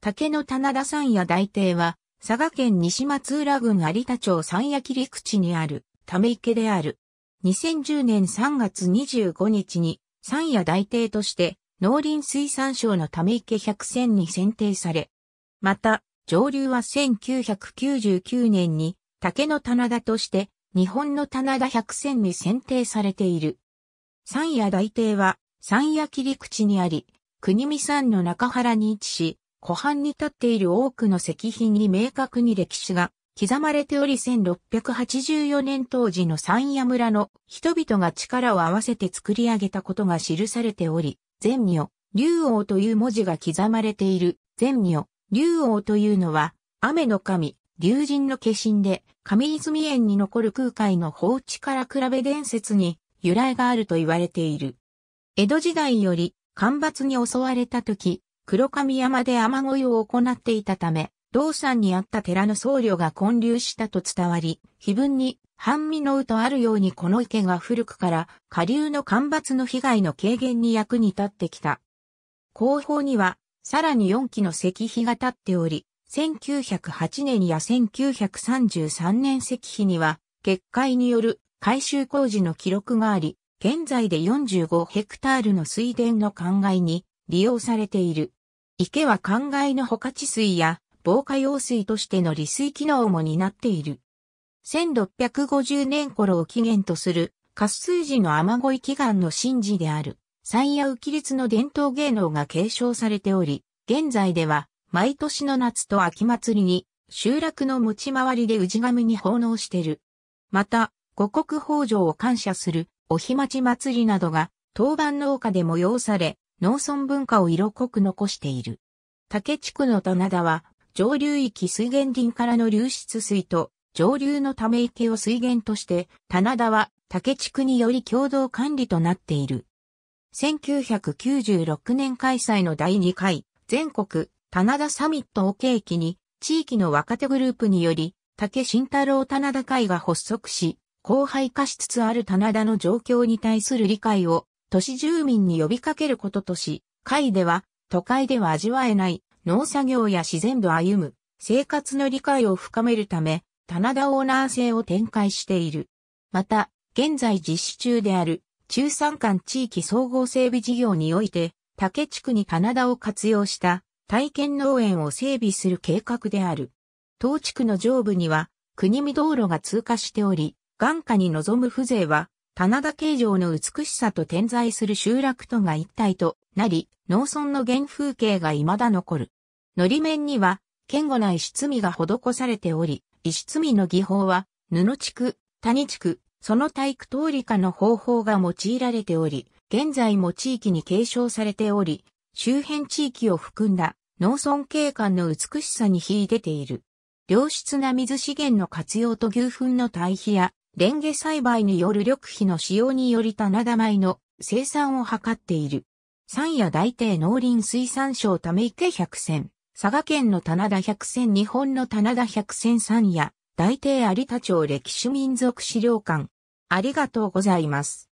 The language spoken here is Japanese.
竹の棚田山野大邸は、佐賀県西松浦郡有田町山野切り口にある、ため池である。2010年3月25日に、山野大邸として、農林水産省のため池100選に選定され、また、上流は1999年に、竹の棚田として、日本の棚田百選に選定されている。山野大邸は、山野切り口にあり、国見山の中原に位置し、湖畔に立っている多くの石碑に明確に歴史が刻まれており1684年当時の山野村の人々が力を合わせて作り上げたことが記されており、善女、竜王という文字が刻まれている、善女、竜王というのは、雨の神、竜神の化身で、上泉園に残る空海の放置から比べ伝説に由来があると言われている。江戸時代より、干ばつに襲われた時、黒神山で雨乞いを行っていたため、道山にあった寺の僧侶が混流したと伝わり、碑文に、半身のとあるようにこの池が古くから下流の干ばつの被害の軽減に役に立ってきた。後方には、さらに4基の石碑が立っており、1908年や1933年石碑には、決壊による改修工事の記録があり、現在で45ヘクタールの水田の灌漑に利用されている。池は灌漑のほか治水や防火用水としての利水機能も担っている。1650年頃を起源とする滑水寺の雨乞い祈願の神事である、山野浮立の伝統芸能が継承されており、現在では毎年の夏と秋祭りに集落の持ち回りで氏神に奉納してる。また、五穀豊穣を感謝するお日町祭りなどが当番農家で催され、農村文化を色濃く残している。竹地区の棚田は、上流域水源林からの流出水と、上流のため池を水源として、棚田は竹地区により共同管理となっている。1996年開催の第2回全国棚田サミットを契機に、地域の若手グループにより、竹慎太郎棚田会が発足し、荒廃化しつつある棚田の状況に対する理解を都市住民に呼びかけることとし、会では、都会では味わえない農作業や自然と歩む生活の理解を深めるため、棚田オーナー制を展開している。また、現在実施中である中山間地域総合整備事業において、竹地区に棚田を活用した体験農園を整備する計画である。当地区の上部には国見道路が通過しており、眼下に望む風情は棚田形状の美しさと点在する集落とが一体となり、農村の原風景が未だ残る。のり面には、堅固な石積みが施されており、石積みの技法は、布地区、谷地区、その体育通り化の方法が用いられており、現在も地域に継承されており、周辺地域を含んだ農村景観の美しさに秀でている。良質な水資源の活用と牛糞の対比やレンゲ栽培による緑肥の使用により棚田米の生産を図っている。三夜大帝農林水産省ため池百選。佐賀県の棚田百選日本の棚田百選三夜大帝有田町歴史民族資料館。ありがとうございます。